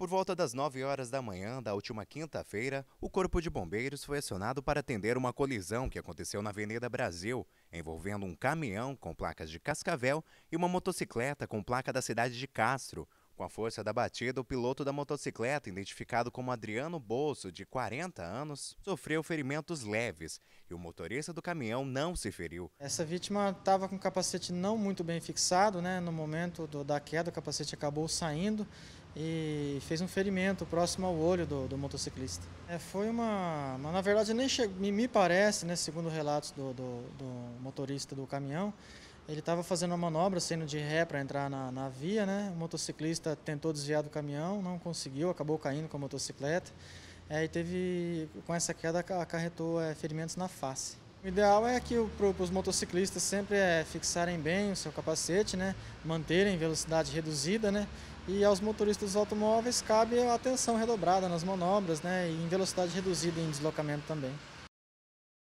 Por volta das 9 horas da manhã da última quinta-feira, o Corpo de Bombeiros foi acionado para atender uma colisão que aconteceu na Avenida Brasil, envolvendo um caminhão com placas de Cascavel e uma motocicleta com placa da cidade de Castro. Com a força da batida, o piloto da motocicleta, identificado como Adriano Bolso, de 40 anos, sofreu ferimentos leves e o motorista do caminhão não se feriu. Essa vítima estava com o capacete não muito bem fixado, né? No momento do, da queda, o capacete acabou saindo e fez um ferimento próximo ao olho do, do motociclista. É, foi uma, uma, Na verdade, nem che, me, me, parece, né, segundo relatos do, do, do motorista do caminhão, ele estava fazendo uma manobra, saindo de ré para entrar na, na, via. Né? O motociclista tentou desviar do caminhão, não conseguiu, acabou caindo com a motocicleta. É, e teve, com essa queda, acarretou é, ferimentos na face. O ideal é que os motociclistas sempre é fixarem bem o seu capacete, né? manterem velocidade reduzida, né? e aos motoristas dos automóveis cabe a atenção redobrada nas manobras né? e em velocidade reduzida em deslocamento também.